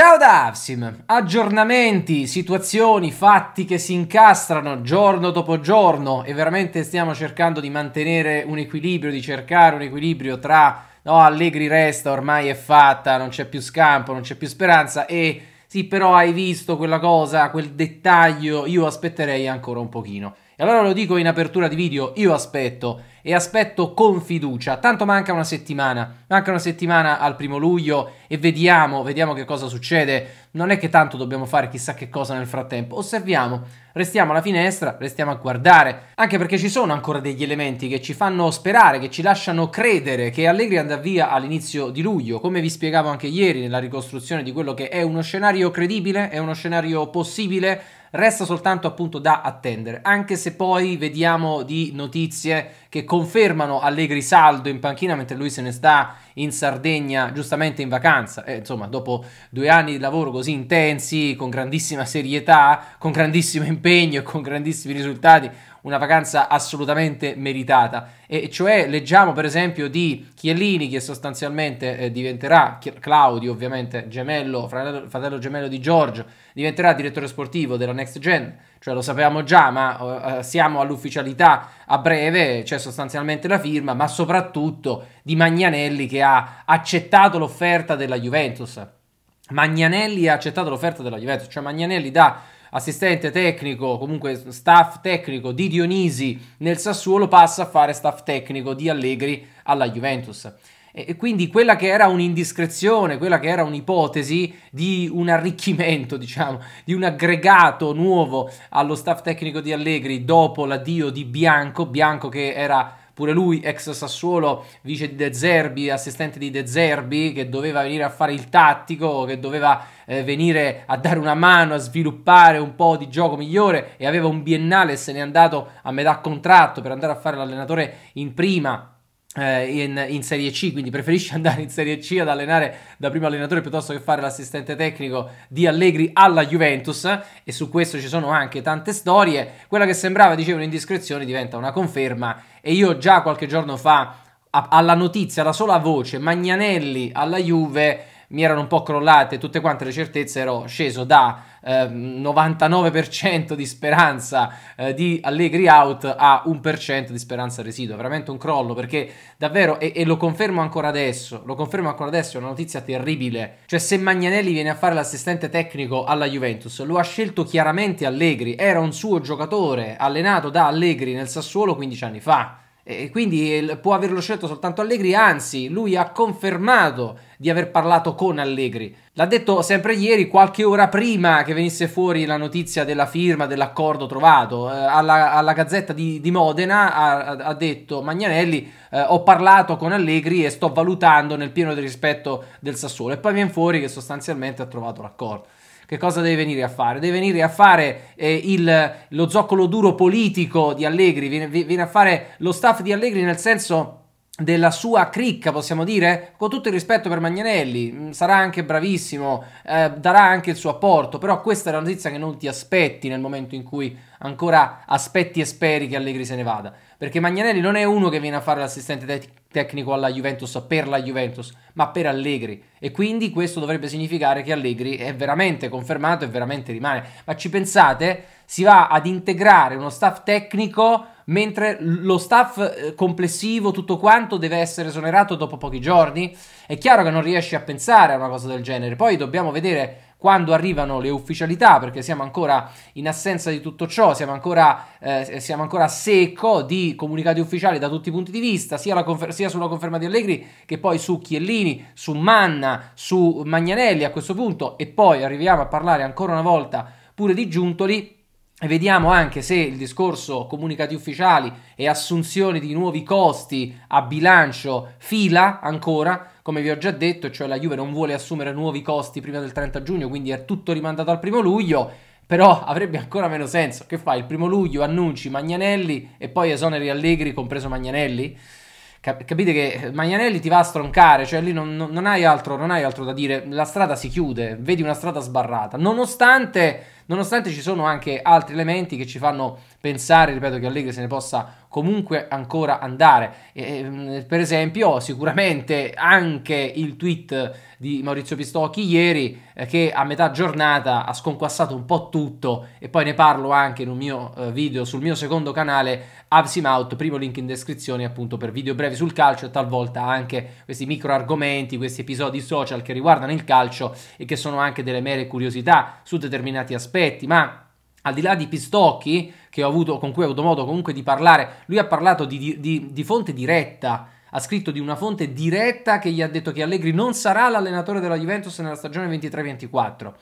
Ciao da Avsim, aggiornamenti, situazioni, fatti che si incastrano giorno dopo giorno e veramente stiamo cercando di mantenere un equilibrio, di cercare un equilibrio tra no, Allegri resta, ormai è fatta, non c'è più scampo, non c'è più speranza e sì però hai visto quella cosa, quel dettaglio, io aspetterei ancora un pochino. E allora lo dico in apertura di video, io aspetto e aspetto con fiducia. Tanto manca una settimana, manca una settimana al primo luglio e vediamo, vediamo che cosa succede. Non è che tanto dobbiamo fare chissà che cosa nel frattempo, osserviamo, restiamo alla finestra, restiamo a guardare, anche perché ci sono ancora degli elementi che ci fanno sperare, che ci lasciano credere che Allegri andrà via all'inizio di luglio, come vi spiegavo anche ieri nella ricostruzione di quello che è uno scenario credibile, è uno scenario possibile Resta soltanto appunto da attendere, anche se poi vediamo di notizie che confermano Allegri saldo in panchina mentre lui se ne sta in Sardegna giustamente in vacanza. E, eh, insomma, dopo due anni di lavoro così intensi, con grandissima serietà, con grandissimo impegno e con grandissimi risultati, una vacanza assolutamente meritata. E cioè leggiamo per esempio di Chiellini che sostanzialmente eh, diventerà, Claudio ovviamente, gemello, fratello, fratello gemello di Giorgio, diventerà direttore sportivo della Next Gen, cioè lo sapevamo già, ma uh, siamo all'ufficialità a breve, c'è sostanzialmente la firma, ma soprattutto di Magnanelli che ha accettato l'offerta della Juventus. Magnanelli ha accettato l'offerta della Juventus, cioè Magnanelli da assistente tecnico, comunque staff tecnico di Dionisi nel Sassuolo, passa a fare staff tecnico di Allegri alla Juventus. E quindi quella che era un'indiscrezione, quella che era un'ipotesi di un arricchimento, diciamo, di un aggregato nuovo allo staff tecnico di Allegri dopo l'addio di Bianco, Bianco che era pure lui ex Sassuolo, vice di De Zerbi, assistente di De Zerbi, che doveva venire a fare il tattico, che doveva eh, venire a dare una mano, a sviluppare un po' di gioco migliore e aveva un biennale e se n'è andato a metà contratto per andare a fare l'allenatore in prima eh, in, in, Serie C, quindi preferisce andare in Serie C ad allenare da primo allenatore piuttosto che fare l'assistente tecnico di Allegri alla Juventus e su questo ci sono anche tante storie. Quella che sembrava, dicevo, un'indiscrezione diventa una conferma e io già qualche giorno fa a, alla notizia, alla sola voce, Magnanelli alla Juve mi erano un po' crollate tutte quante le certezze, ero sceso da ehm, 99% di speranza eh, di Allegri out a 1% di speranza residua, veramente un crollo perché davvero, e, e, lo confermo ancora adesso, lo confermo ancora adesso, è una notizia terribile, cioè se Magnanelli viene a fare l'assistente tecnico alla Juventus, lo ha scelto chiaramente Allegri, era un suo giocatore allenato da Allegri nel Sassuolo 15 anni fa e quindi può averlo scelto soltanto Allegri, anzi lui ha confermato di aver parlato con Allegri. L'ha detto sempre ieri, qualche ora prima che venisse fuori la notizia della firma, dell'accordo trovato. Eh, alla, alla, Gazzetta di, di Modena ha, ha, detto Magnanelli eh, ho parlato con Allegri e sto valutando nel pieno del rispetto del Sassuolo. E poi viene fuori che sostanzialmente ha trovato l'accordo che cosa deve venire a fare? Deve venire a fare eh, il, lo zoccolo duro politico di Allegri, viene, viene a fare lo staff di Allegri nel senso della sua cricca, possiamo dire, con tutto il rispetto per Magnanelli, mm, sarà anche bravissimo, eh, darà anche il suo apporto, però questa è la notizia che non ti aspetti nel momento in cui ancora aspetti e speri che Allegri se ne vada, perché Magnanelli non è uno che viene a fare l'assistente tec- tecnico alla Juventus per la Juventus, ma per Allegri. E quindi questo dovrebbe significare che Allegri è veramente confermato e veramente rimane. Ma ci pensate, si va ad integrare uno staff tecnico mentre lo staff eh, complessivo, tutto quanto, deve essere esonerato dopo pochi giorni? È chiaro che non riesci a pensare a una cosa del genere. Poi dobbiamo vedere quando arrivano le ufficialità, perché siamo ancora in assenza di tutto ciò, siamo ancora, eh, siamo ancora a secco di comunicati ufficiali da tutti i punti di vista, sia, confer- sia sulla conferma di Allegri che poi su Chiellini, su Manna, su Magnanelli a questo punto, e poi arriviamo a parlare ancora una volta pure di Giuntoli Vediamo anche se il discorso comunicati ufficiali e assunzione di nuovi costi a bilancio fila ancora, come vi ho già detto, cioè la Juve non vuole assumere nuovi costi prima del 30 giugno, quindi è tutto rimandato al primo luglio, però avrebbe ancora meno senso. Che fai? Il primo luglio annunci Magnanelli e poi esoneri Allegri, compreso Magnanelli? capite che Magnanelli ti va a stroncare, cioè lì non, non, hai altro, non hai altro da dire, la strada si chiude, vedi una strada sbarrata, nonostante nonostante ci sono anche altri elementi che ci fanno pensare, ripeto, che Allegri se ne possa comunque ancora andare. Eh, per esempio, sicuramente anche il tweet di Maurizio Pistocchi ieri, eh, che a metà giornata ha sconquassato un po' tutto, e poi ne parlo anche in un mio eh, video sul mio secondo canale, Absimout, primo link in descrizione appunto per video brevi sul calcio e talvolta anche questi micro argomenti, questi episodi social che riguardano il calcio e che sono anche delle mere curiosità su determinati aspetti aspetti, ma al di là di Pistocchi, avuto, con cui ho avuto modo comunque di parlare, lui ha parlato di, di, di, di fonte diretta ha scritto di una fonte diretta che gli ha detto che Allegri non sarà l'allenatore della Juventus nella stagione 23-24.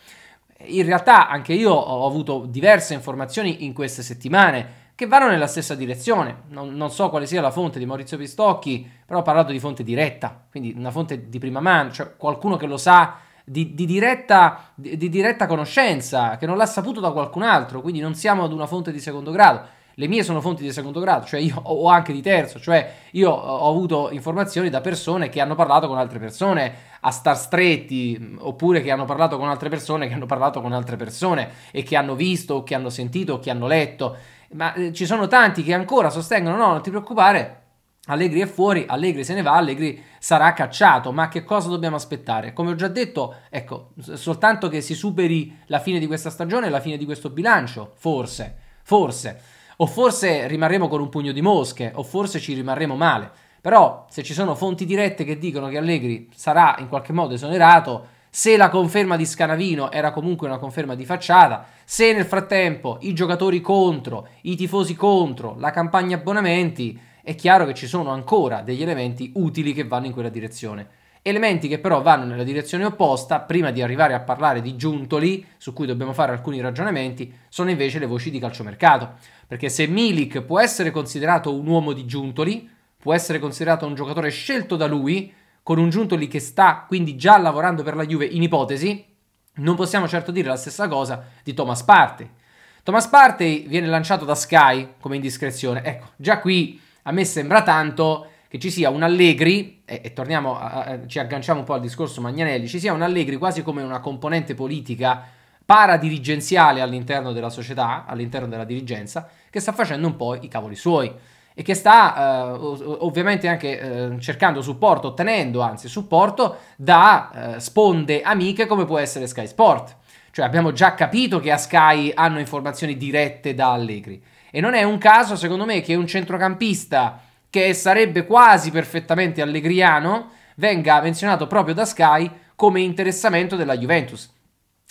In realtà anche io ho avuto diverse informazioni in queste settimane che vanno nella stessa direzione. Non, non so quale sia la fonte di Maurizio Pistocchi, però ho parlato di fonte diretta, quindi una fonte di prima mano, cioè qualcuno che lo sa di, di, diretta, di diretta conoscenza, che non l'ha saputo da qualcun altro, quindi non siamo ad una fonte di secondo grado le mie sono fonti di secondo grado, cioè io ho anche di terzo, cioè io ho avuto informazioni da persone che hanno parlato con altre persone a star stretti, oppure che hanno parlato con altre persone che hanno parlato con altre persone e che hanno visto o che hanno sentito o che hanno letto, ma eh, ci sono tanti che ancora sostengono no, non ti preoccupare, Allegri è fuori, Allegri se ne va, Allegri sarà cacciato, ma che cosa dobbiamo aspettare? Come ho già detto, ecco, soltanto che si superi la fine di questa stagione e la fine di questo bilancio, forse, forse, o forse rimarremo con un pugno di mosche, o forse ci rimarremo male, però se ci sono fonti dirette che dicono che Allegri sarà in qualche modo esonerato, se la conferma di Scanavino era comunque una conferma di facciata, se nel frattempo i giocatori contro, i tifosi contro, la campagna abbonamenti è chiaro che ci sono ancora degli elementi utili che vanno in quella direzione. Elementi che però vanno nella direzione opposta, prima di arrivare a parlare di giuntoli, su cui dobbiamo fare alcuni ragionamenti, sono invece le voci di calciomercato. Perché se Milik può essere considerato un uomo di giuntoli, può essere considerato un giocatore scelto da lui, con un giuntoli che sta quindi già lavorando per la Juve in ipotesi, non possiamo certo dire la stessa cosa di Thomas Partey. Thomas Partey viene lanciato da Sky come indiscrezione. Ecco, già qui a me sembra tanto che ci sia un Allegri, e, e torniamo, a, a, ci agganciamo un po' al discorso Magnanelli, ci sia un Allegri quasi come una componente politica paradirigenziale all'interno della società, all'interno della dirigenza, che sta facendo un po' i cavoli suoi e che sta eh, ovviamente anche eh, cercando supporto, ottenendo anzi supporto da eh, sponde amiche come può essere Sky Sport. Cioè abbiamo già capito che a Sky hanno informazioni dirette da Allegri. E non è un caso, secondo me, che un centrocampista che sarebbe quasi perfettamente allegriano venga menzionato proprio da Sky come interessamento della Juventus.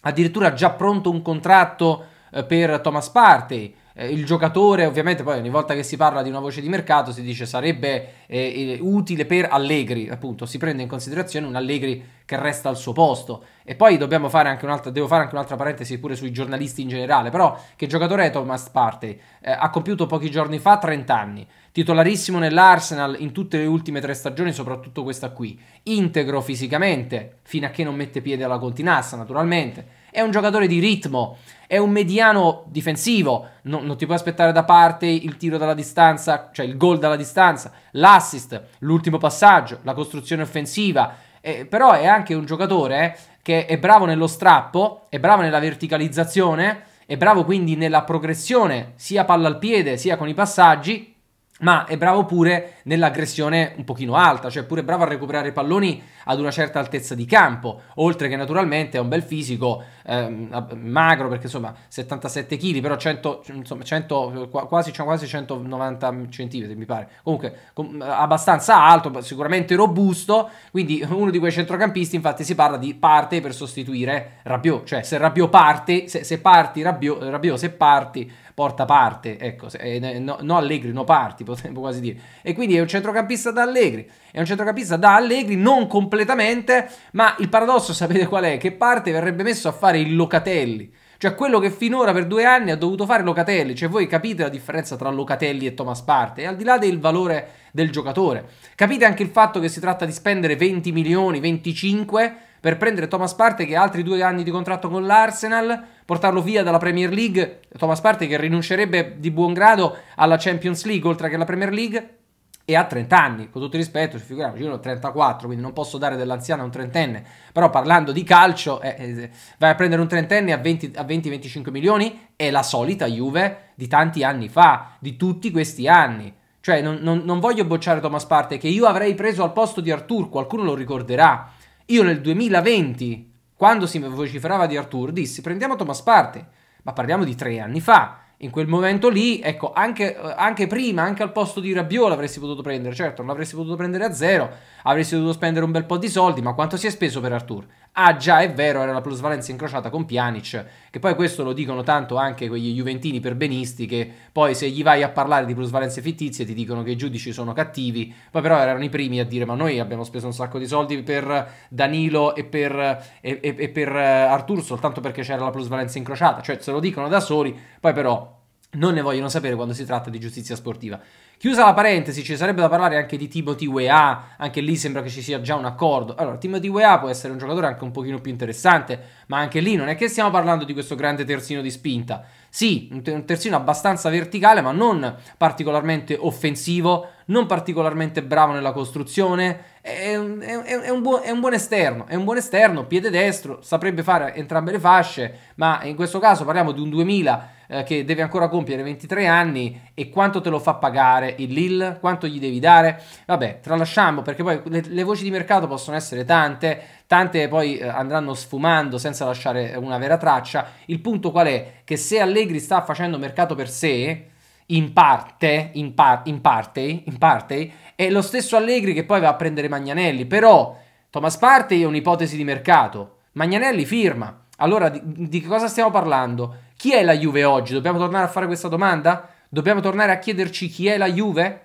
Addirittura già pronto un contratto eh, per Thomas Partey, eh, il giocatore, ovviamente poi ogni volta che si parla di una voce di mercato si dice sarebbe eh, utile per Allegri, appunto si prende in considerazione un Allegri che resta al suo posto. E poi dobbiamo fare anche un'altra, devo fare anche un'altra parentesi pure sui giornalisti in generale, però che giocatore è Thomas Partey? Eh, ha compiuto pochi giorni fa 30 anni titolarissimo nell'Arsenal in tutte le ultime tre stagioni, soprattutto questa qui, integro fisicamente, fino a che non mette piede alla continassa naturalmente, è un giocatore di ritmo, è un mediano difensivo, no, non ti puoi aspettare da parte il tiro dalla distanza, cioè il gol dalla distanza, l'assist, l'ultimo passaggio, la costruzione offensiva, eh, però è anche un giocatore eh, che è bravo nello strappo, è bravo nella verticalizzazione, è bravo quindi nella progressione, sia palla al piede, sia con i passaggi, ma è bravo pure nell'aggressione un pochino alta, cioè pure bravo a recuperare i palloni ad una certa altezza di campo, oltre che naturalmente è un bel fisico, ehm, magro perché insomma 77 kg, però 100, insomma, 100, quasi, cioè quasi, 190 cm mi pare, comunque com- abbastanza alto, sicuramente robusto, quindi uno di quei centrocampisti infatti si parla di parte per sostituire Rabiot, cioè se Rabiot parte, se, se parti Rabiot, Rabiot se parti porta parte, ecco, se, eh, no, no Allegri, no parti, potremmo quasi dire, e quindi è un centrocampista da Allegri, è un centrocampista da Allegri, non completamente, ma il paradosso sapete qual è? Che parte verrebbe messo a fare il Locatelli, cioè quello che finora per due anni ha dovuto fare Locatelli, cioè voi capite la differenza tra Locatelli e Thomas Parte? Partey, al di là del valore del giocatore, capite anche il fatto che si tratta di spendere 20 milioni, 25 per prendere Thomas Parte che ha altri due anni di contratto con l'Arsenal, portarlo via dalla Premier League, Thomas Parte che rinuncerebbe di buon grado alla Champions League oltre che alla Premier League, e ha 30 anni, con tutto il rispetto, figuriamoci, io ne ho 34, quindi non posso dare dell'anziano a un trentenne, però parlando di calcio, eh, eh, vai a prendere un trentenne a 20-25 milioni, è la solita Juve di tanti anni fa, di tutti questi anni. Cioè, non, non, non voglio bocciare Thomas Partey, che io avrei preso al posto di Artur, qualcuno lo ricorderà. Io nel 2020, quando si vociferava di Artur, dissi prendiamo Thomas Partey, ma parliamo di tre anni fa in quel momento lì, ecco, anche, eh, anche, prima, anche al posto di Rabiot l'avresti potuto prendere, certo, non l'avresti potuto prendere a zero, avresti dovuto spendere un bel po' di soldi, ma quanto si è speso per Artur? Ah già, è vero, era la plusvalenza incrociata con Pjanic, che poi questo lo dicono tanto anche quegli juventini perbenisti che poi se gli vai a parlare di plusvalenze fittizie ti dicono che i giudici sono cattivi, poi però erano i primi a dire ma noi abbiamo speso un sacco di soldi per Danilo e per, e, e, e per eh, Artur soltanto perché c'era la plusvalenza incrociata, cioè se lo dicono da soli, poi però non ne vogliono sapere quando si tratta di giustizia sportiva. Chiusa la parentesi, ci sarebbe da parlare anche di Timothy Wea, anche lì sembra che ci sia già un accordo. Allora, Timothy Wea può essere un giocatore anche un pochino più interessante, ma anche lì non è che stiamo parlando di questo grande terzino di spinta. Sì, un terzino abbastanza verticale, ma non particolarmente offensivo, non particolarmente bravo nella costruzione. È un, è, è, un buon, è un, buon, esterno, è un buon esterno, piede destro, saprebbe fare entrambe le fasce, ma in questo caso parliamo di un 2000 eh, che deve ancora compiere 23 anni e quanto te lo fa pagare il Lille, quanto gli devi dare. Vabbè, tralasciamo perché poi le, le voci di mercato possono essere tante, tante poi eh, andranno sfumando senza lasciare una vera traccia. Il punto qual è? Che se Allegri sta facendo mercato per sé, in parte, in, par- in, parte, in parte, è lo stesso Allegri che poi va a prendere Magnanelli, però Thomas Partey è un'ipotesi di mercato, Magnanelli firma, allora, di, che cosa stiamo parlando? Chi è la Juve oggi? Dobbiamo tornare a fare questa domanda? Dobbiamo tornare a chiederci chi è la Juve?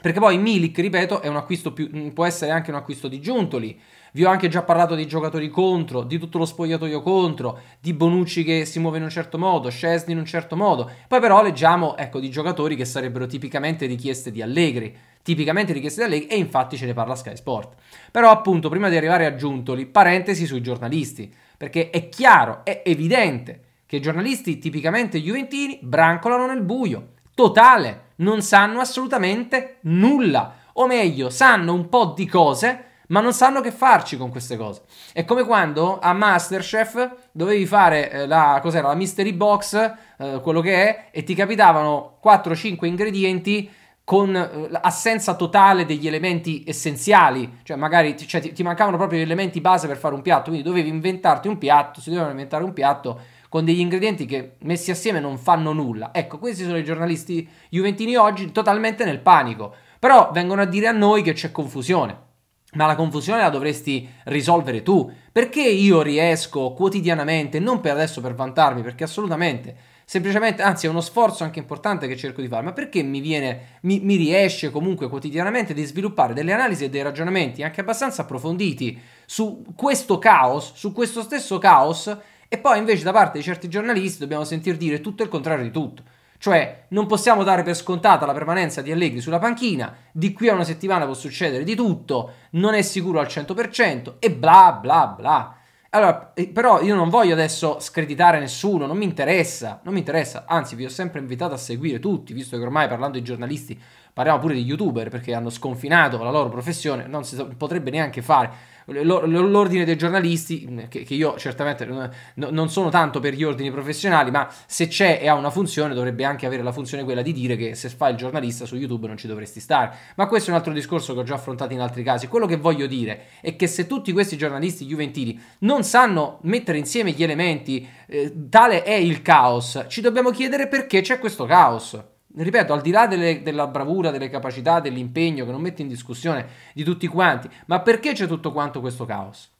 Perché poi Milik, ripeto, è un acquisto più, mm, può essere anche un acquisto di Giuntoli. Vi ho anche già parlato dei giocatori contro, di tutto lo spogliatoio contro, di Bonucci che si muove in un certo modo, Scesni in un certo modo. Poi però leggiamo, ecco, di giocatori che sarebbero tipicamente richieste di Allegri tipicamente richieste da Lega e infatti ce ne parla Sky Sport. Però appunto prima di arrivare a Giuntoli, parentesi sui giornalisti, perché è chiaro, è evidente che i giornalisti tipicamente juventini brancolano nel buio, totale, non sanno assolutamente nulla, o meglio, sanno un po' di cose, ma non sanno che farci con queste cose. È come quando a Masterchef dovevi fare eh, la, la, mystery box, eh, quello che è, e ti capitavano 4-5 ingredienti con eh, l'assenza totale degli elementi essenziali, cioè magari cioè, ti, ti, mancavano proprio gli elementi base per fare un piatto, quindi dovevi inventarti un piatto, si doveva inventare un piatto con degli ingredienti che messi assieme non fanno nulla. Ecco, questi sono i giornalisti juventini oggi totalmente nel panico, però vengono a dire a noi che c'è confusione. Ma la confusione la dovresti risolvere tu. Perché io riesco quotidianamente, non per adesso per vantarmi, perché assolutamente semplicemente, anzi è uno sforzo anche importante che cerco di fare, ma perché mi, viene, mi, mi riesce comunque quotidianamente di sviluppare delle analisi e dei ragionamenti anche abbastanza approfonditi su questo caos, su questo stesso caos, e poi invece da parte di certi giornalisti dobbiamo sentir dire tutto il contrario di tutto. Cioè, non possiamo dare per scontata la permanenza di Allegri sulla panchina, di qui a una settimana può succedere di tutto, non è sicuro al 100% e bla bla bla. Allora, eh, però io non voglio adesso screditare nessuno, non mi interessa, non mi interessa, anzi vi ho sempre invitato a seguire tutti, visto che ormai parlando di giornalisti parliamo pure di youtuber perché hanno sconfinato la loro professione, non si potrebbe neanche fare. L'ordine dei giornalisti, mm, che, io certamente non sono tanto per gli ordini professionali, ma se c'è e ha una funzione dovrebbe anche avere la funzione quella di dire che se fa il giornalista su YouTube non ci dovresti stare. Ma questo è un altro discorso che ho già affrontato in altri casi. Quello che voglio dire è che se tutti questi giornalisti juventini non sanno mettere insieme gli elementi, eh, tale è il caos, ci dobbiamo chiedere perché c'è questo caos. Ripeto, al di là delle, della bravura, delle capacità, dell'impegno che non metti in discussione di tutti quanti, ma perché c'è tutto quanto questo caos?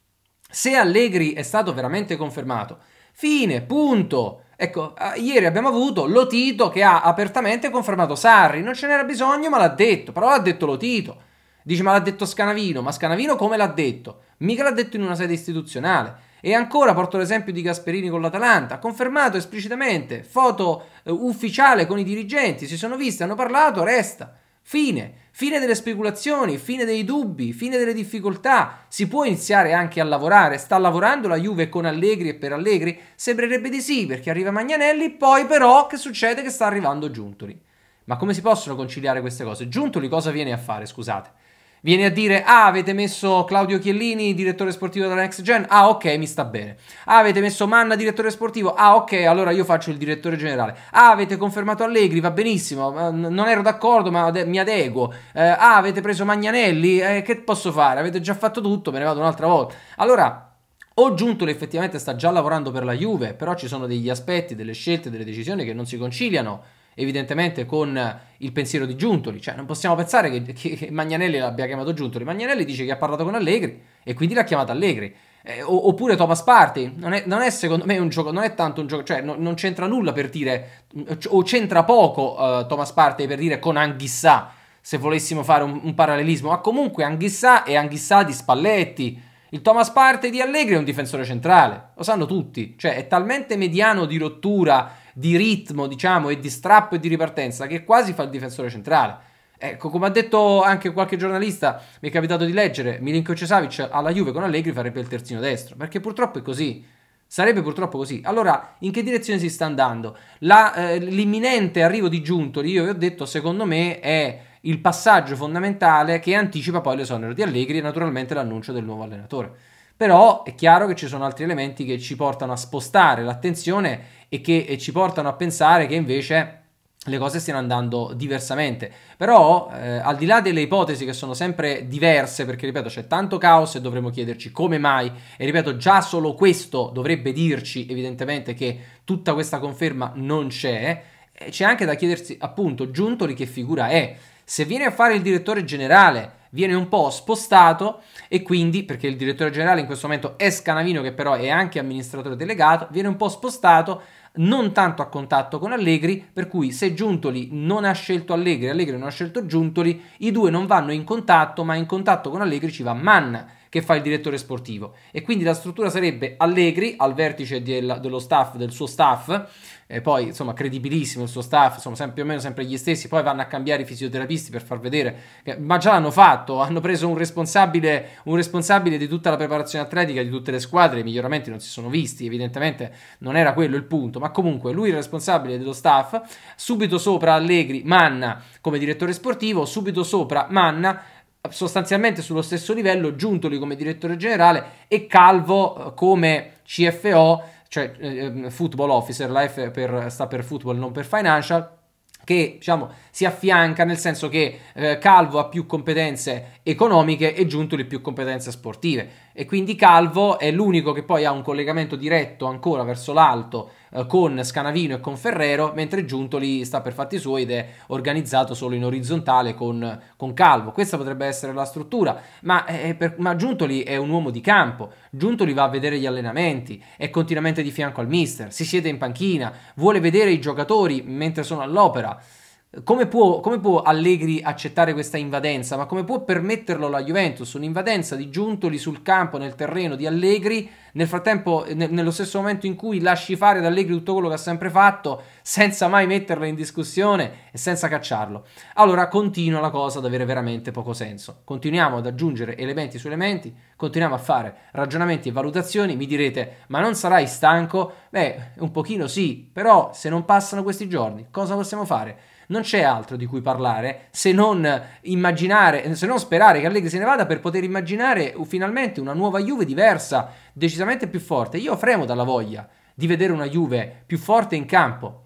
Se Allegri è stato veramente confermato, fine, punto. Ecco, ieri abbiamo avuto Lotito che ha apertamente confermato Sarri, non ce n'era bisogno, ma l'ha detto, però l'ha detto Lotito. Dice, ma l'ha detto Scanavino, ma Scanavino come l'ha detto? Mica l'ha detto in una sede istituzionale. E ancora porto l'esempio di Gasperini con l'Atalanta, confermato esplicitamente, foto eh, ufficiale con i dirigenti, si sono visti, hanno parlato, resta. Fine, fine delle speculazioni, fine dei dubbi, fine delle difficoltà. Si può iniziare anche a lavorare. Sta lavorando la Juve con Allegri e per Allegri? Sembrerebbe di sì, perché arriva Magnanelli, poi però che succede che sta arrivando Giuntoli. Ma come si possono conciliare queste cose? Giuntoli cosa viene a fare, scusate? viene a dire, ah, avete messo Claudio Chiellini, direttore sportivo della Next Gen? Ah, ok, mi sta bene. Ah, avete messo Manna, direttore sportivo? Ah, ok, allora io faccio il direttore generale. Ah, avete confermato Allegri? Va benissimo, non ero d'accordo, ma mi adeguo. Eh, ah, avete preso Magnanelli? Eh, che posso fare? Avete già fatto tutto, me ne vado un'altra volta. Allora... O Giuntoli effettivamente sta già lavorando per la Juve, però ci sono degli aspetti, delle scelte, delle decisioni che non si conciliano evidentemente con il pensiero di Giuntoli, cioè non possiamo pensare che, che Magnanelli l'abbia chiamato Giuntoli, Magnanelli dice che ha parlato con Allegri e quindi l'ha chiamato Allegri, eh, oppure Thomas Party, non è, non è, secondo me un gioco, non è tanto un gioco, cioè no, non c'entra nulla per dire, o c'entra poco uh, Thomas Party per dire con Anghissà, se volessimo fare un, un parallelismo, ma comunque Anghissà è Anghissà di Spalletti, il Thomas Partey di Allegri è un difensore centrale, lo sanno tutti, cioè è talmente mediano di rottura di ritmo, diciamo, e di strappo e di ripartenza che quasi fa il difensore centrale. Ecco, come ha detto anche qualche giornalista, mi è capitato di leggere, Milinko Cesavic alla Juve con Allegri farebbe il terzino destro, perché purtroppo è così. Sarebbe purtroppo così. Allora, in che direzione si sta andando? La, eh, l'imminente arrivo di Giuntoli, io vi ho detto, secondo me è il passaggio fondamentale che anticipa poi l'esonero di Allegri e naturalmente l'annuncio del nuovo allenatore però è chiaro che ci sono altri elementi che ci portano a spostare l'attenzione e che e ci portano a pensare che invece le cose stiano andando diversamente. Però, eh, al di là delle ipotesi che sono sempre diverse, perché ripeto, c'è tanto caos e dovremmo chiederci come mai, e ripeto, già solo questo dovrebbe dirci evidentemente che tutta questa conferma non c'è, eh, c'è anche da chiedersi appunto Giuntoli che figura è. Se viene a fare il direttore generale, viene un po' spostato e quindi perché il direttore generale in questo momento è Scanavino che però è anche amministratore delegato, viene un po' spostato non tanto a contatto con Allegri, per cui se Giuntoli non ha scelto Allegri, Allegri non ha scelto Giuntoli, i due non vanno in contatto, ma in contatto con Allegri ci va Manna che fa il direttore sportivo. E quindi la struttura sarebbe Allegri al vertice del, dello staff, del suo staff, e poi insomma credibilissimo il suo staff, insomma sempre, più o meno sempre gli stessi, poi vanno a cambiare i fisioterapisti per far vedere, ma già l'hanno fatto, hanno preso un responsabile, un responsabile di tutta la preparazione atletica di tutte le squadre, i miglioramenti non si sono visti, evidentemente non era quello il punto, ma comunque lui è il responsabile dello staff, subito sopra Allegri, Manna come direttore sportivo, subito sopra Manna sostanzialmente sullo stesso livello, Giuntoli come direttore generale e Calvo eh, come CFO, cioè eh, Football Officer, la F per, sta per Football, non per Financial che diciamo, si affianca nel senso che eh, Calvo ha più competenze economiche e Giuntoli più competenze sportive e quindi Calvo è l'unico che poi ha un collegamento diretto ancora verso l'alto eh, con Scanavino e con Ferrero, mentre Giuntoli sta per fatti suoi ed è organizzato solo in orizzontale con, con Calvo. Questa potrebbe essere la struttura, ma, eh, eh per, ma, Giuntoli è un uomo di campo, Giuntoli va a vedere gli allenamenti, è continuamente di fianco al mister, si siede in panchina, vuole vedere i giocatori mentre sono all'opera. Come può, come può, Allegri accettare questa invadenza? Ma come può permetterlo la Juventus? Un'invadenza di Giuntoli sul campo, nel terreno di Allegri, nel frattempo, ne, nello stesso momento in cui lasci fare ad Allegri tutto quello che ha sempre fatto, senza mai metterlo in discussione e senza cacciarlo. Allora continua la cosa ad avere veramente poco senso. Continuiamo ad aggiungere elementi su elementi, continuiamo a fare ragionamenti e valutazioni. Mi direte, ma non sarai stanco? Beh, un pochino sì, però se non passano questi giorni, cosa possiamo fare? non c'è altro di cui parlare se non immaginare, se non sperare che Allegri se ne vada per poter immaginare finalmente una nuova Juve diversa, decisamente più forte. Io fremo dalla voglia di vedere una Juve più forte in campo,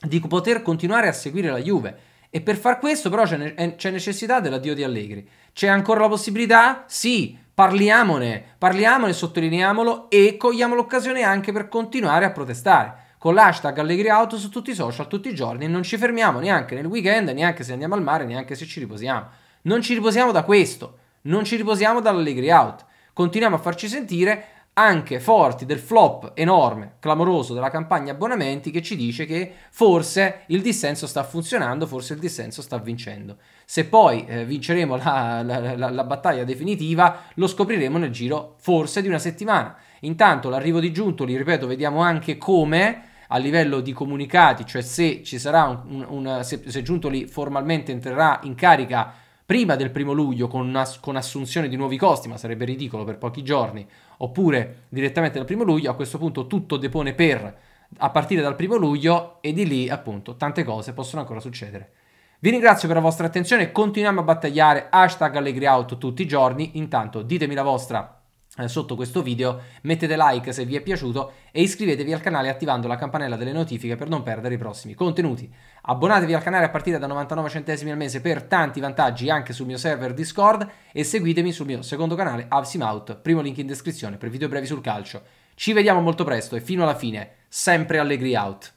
di poter continuare a seguire la Juve. E per far questo però c'è, ne- eh, c'è necessità dell'addio di Allegri. C'è ancora la possibilità? Sì, parliamone, parliamone, sottolineiamolo e cogliamo l'occasione anche per continuare a protestare con l'hashtag Allegri Auto su tutti i social, tutti i giorni e non ci fermiamo neanche nel weekend, neanche se andiamo al mare, neanche se ci riposiamo. Non ci riposiamo da questo, non ci riposiamo dall'Allegri Out. Continuiamo a farci sentire anche forti del flop enorme, clamoroso della campagna abbonamenti che ci dice che forse il dissenso sta funzionando, forse il dissenso sta vincendo. Se poi eh, vinceremo la, la, la, la battaglia definitiva lo scopriremo nel giro forse di una settimana. Intanto l'arrivo di Giuntoli, ripeto, vediamo anche come a livello di comunicati, cioè se ci sarà un, un, un se, se Giuntoli formalmente entrerà in carica prima del primo luglio con, ass- con, assunzione di nuovi costi, ma sarebbe ridicolo per pochi giorni, oppure direttamente dal primo luglio, a questo punto tutto depone per a partire dal primo luglio e di lì appunto tante cose possono ancora succedere. Vi ringrazio per la vostra attenzione, continuiamo a battagliare hashtag AllegriAuto tutti i giorni, intanto ditemi la vostra eh, sotto questo video, mettete like se vi è piaciuto e iscrivetevi al canale attivando la campanella delle notifiche per non perdere i prossimi contenuti. Abbonatevi al canale a partire da 99 centesimi al mese per tanti vantaggi anche sul mio server Discord e seguitemi sul mio secondo canale Avsimout, primo link in descrizione per video brevi sul calcio. Ci vediamo molto presto e fino alla fine, sempre Allegri out.